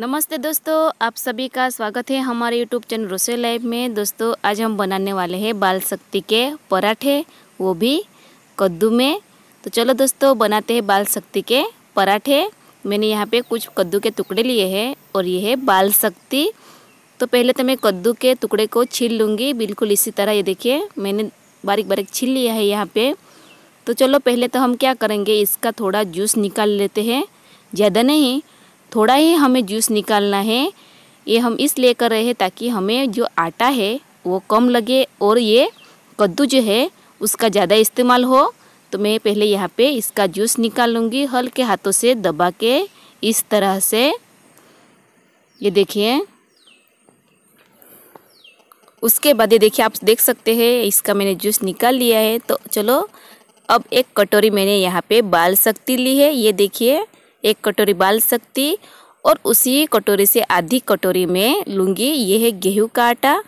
नमस्ते दोस्तों आप सभी का स्वागत है हमारे यूट्यूब चैनल रोसे लाइव में दोस्तों आज हम बनाने वाले हैं बाल शक्ति के पराठे वो भी कद्दू में तो चलो दोस्तों बनाते हैं बाल शक्ति के पराठे मैंने यहाँ पे कुछ कद्दू के टुकड़े लिए हैं और ये है बाल शक्ति तो पहले तो मैं कद्दू के टुकड़े को छील लूँगी बिल्कुल इसी तरह ये देखिए मैंने बारीक बारीक छील लिया है यहाँ पर तो चलो पहले तो हम क्या करेंगे इसका थोड़ा जूस निकाल लेते हैं ज़्यादा नहीं थोड़ा ही हमें जूस निकालना है ये हम इसलिए कर रहे हैं ताकि हमें जो आटा है वो कम लगे और ये कद्दू जो है उसका ज़्यादा इस्तेमाल हो तो मैं पहले यहाँ पे इसका जूस निकाल लूँगी हल्के हाथों से दबा के इस तरह से ये देखिए उसके बाद ये देखिए आप देख सकते हैं इसका मैंने जूस निकाल लिया है तो चलो अब एक कटोरी मैंने यहाँ पे बाल सकती ली है ये देखिए एक कटोरी बाल सकती और उसी कटोरी से आधी कटोरी में लूँगी ये है गेहूँ का आटा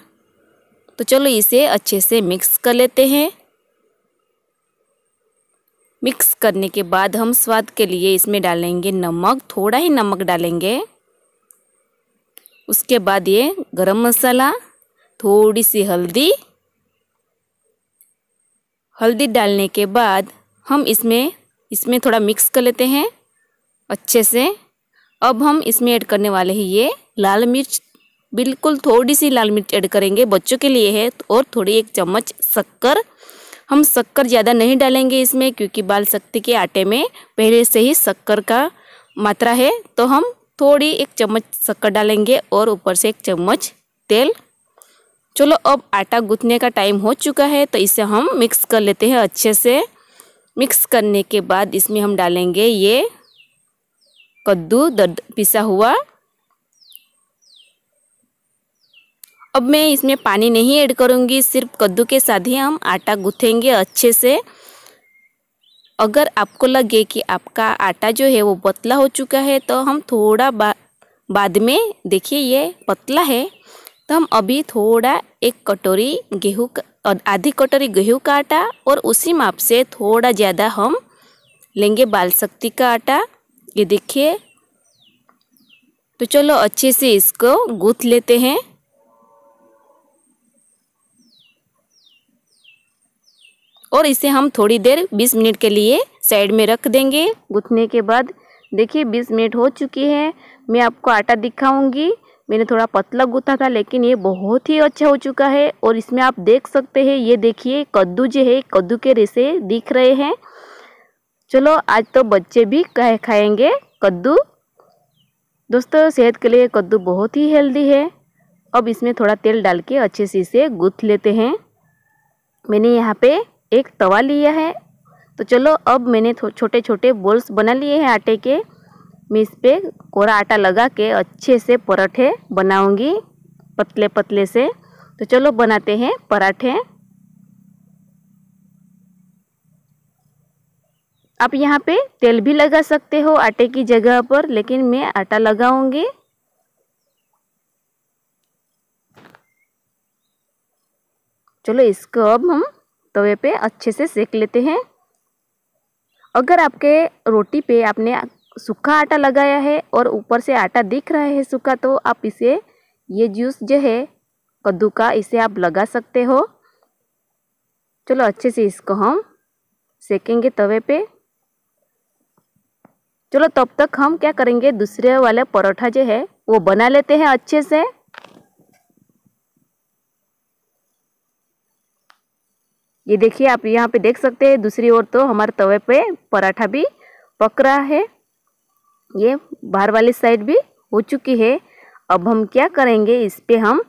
तो चलो इसे अच्छे से मिक्स कर लेते हैं मिक्स करने के बाद हम स्वाद के लिए इसमें डालेंगे नमक थोड़ा ही नमक डालेंगे उसके बाद ये गरम मसाला थोड़ी सी हल्दी हल्दी डालने के बाद हम इसमें इसमें थोड़ा मिक्स कर लेते हैं अच्छे से अब हम इसमें ऐड करने वाले हैं ये लाल मिर्च बिल्कुल थोड़ी सी लाल मिर्च ऐड करेंगे बच्चों के लिए है तो और थोड़ी एक चम्मच शक्कर हम शक्कर ज़्यादा नहीं डालेंगे इसमें क्योंकि बाल शक्ति के आटे में पहले से ही शक्कर का मात्रा है तो हम थोड़ी एक चम्मच शक्कर डालेंगे और ऊपर से एक चम्मच तेल चलो अब आटा गूँथने का टाइम हो चुका है तो इसे हम मिक्स कर लेते हैं अच्छे से मिक्स करने के बाद इसमें हम डालेंगे ये कद्दू पिसा हुआ अब मैं इसमें पानी नहीं ऐड करूँगी सिर्फ कद्दू के साथ ही हम आटा गूँथेंगे अच्छे से अगर आपको लगे कि आपका आटा जो है वो पतला हो चुका है तो हम थोड़ा बा, बाद में देखिए ये पतला है तो हम अभी थोड़ा एक कटोरी गेहूँ का आधी कटोरी गेहूँ का आटा और उसी माप से थोड़ा ज़्यादा हम लेंगे बाल शक्ति का आटा ये देखिए तो चलो अच्छे से इसको गूथ लेते हैं और इसे हम थोड़ी देर 20 मिनट के लिए साइड में रख देंगे गूथने के बाद देखिए 20 मिनट हो चुकी है मैं आपको आटा दिखाऊंगी मैंने थोड़ा पतला गूथा था लेकिन ये बहुत ही अच्छा हो चुका है और इसमें आप देख सकते हैं ये देखिए कद्दू जो है कद्दू के रेसे दिख रहे हैं चलो आज तो बच्चे भी कह खाएंगे कद्दू दोस्तों सेहत के लिए कद्दू बहुत ही हेल्दी है अब इसमें थोड़ा तेल डाल के अच्छे से इसे गूँथ लेते हैं मैंने यहाँ पे एक तवा लिया है तो चलो अब मैंने छोटे छोटे बोल्स बना लिए हैं आटे के मैं इस पर कोरा आटा लगा के अच्छे से पराठे बनाऊंगी पतले पतले से तो चलो बनाते हैं पराठे आप यहाँ पे तेल भी लगा सकते हो आटे की जगह पर लेकिन मैं आटा लगाऊंगी चलो इसको अब हम तवे पे अच्छे से सेक लेते हैं अगर आपके रोटी पे आपने सूखा आटा लगाया है और ऊपर से आटा दिख रहा है सूखा तो आप इसे ये जूस जो है कद्दू का इसे आप लगा सकते हो चलो अच्छे से इसको हम सेकेंगे तवे पे चलो तब तक हम क्या करेंगे दूसरे वाले परोठा जो है वो बना लेते हैं अच्छे से ये देखिए आप यहाँ पे देख सकते हैं दूसरी ओर तो हमारे तवे पे पराठा भी पक रहा है ये बाहर वाली साइड भी हो चुकी है अब हम क्या करेंगे इस पर हम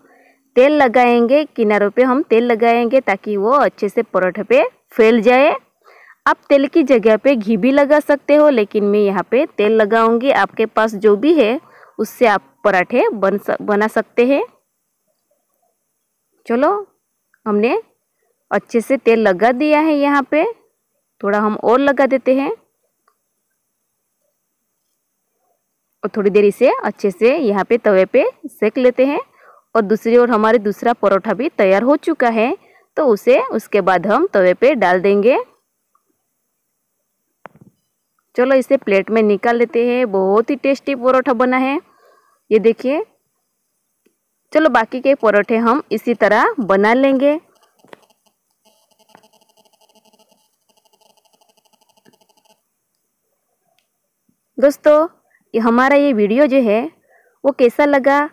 तेल लगाएंगे किनारों पे हम तेल लगाएंगे ताकि वो अच्छे से परोठे पे फैल जाए आप तेल की जगह पे घी भी लगा सकते हो लेकिन मैं यहाँ पे तेल लगाऊंगी आपके पास जो भी है उससे आप पराठे बन स, बना सकते हैं चलो हमने अच्छे से तेल लगा दिया है यहाँ पे थोड़ा हम और लगा देते हैं और थोड़ी देर इसे अच्छे से यहाँ पे तवे पे सेक लेते हैं और दूसरी ओर हमारे दूसरा परोठा भी तैयार हो चुका है तो उसे उसके बाद हम तवे पे डाल देंगे चलो इसे प्लेट में निकाल लेते हैं बहुत ही टेस्टी परोठा बना है ये देखिए चलो बाकी के परोठे हम इसी तरह बना लेंगे दोस्तों ये हमारा ये वीडियो जो है वो कैसा लगा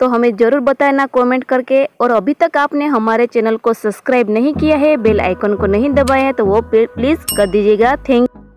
तो हमें ज़रूर बताना कमेंट करके और अभी तक आपने हमारे चैनल को सब्सक्राइब नहीं किया है बेल आइकन को नहीं दबाया है तो वो प्लीज़ कर दीजिएगा थैंक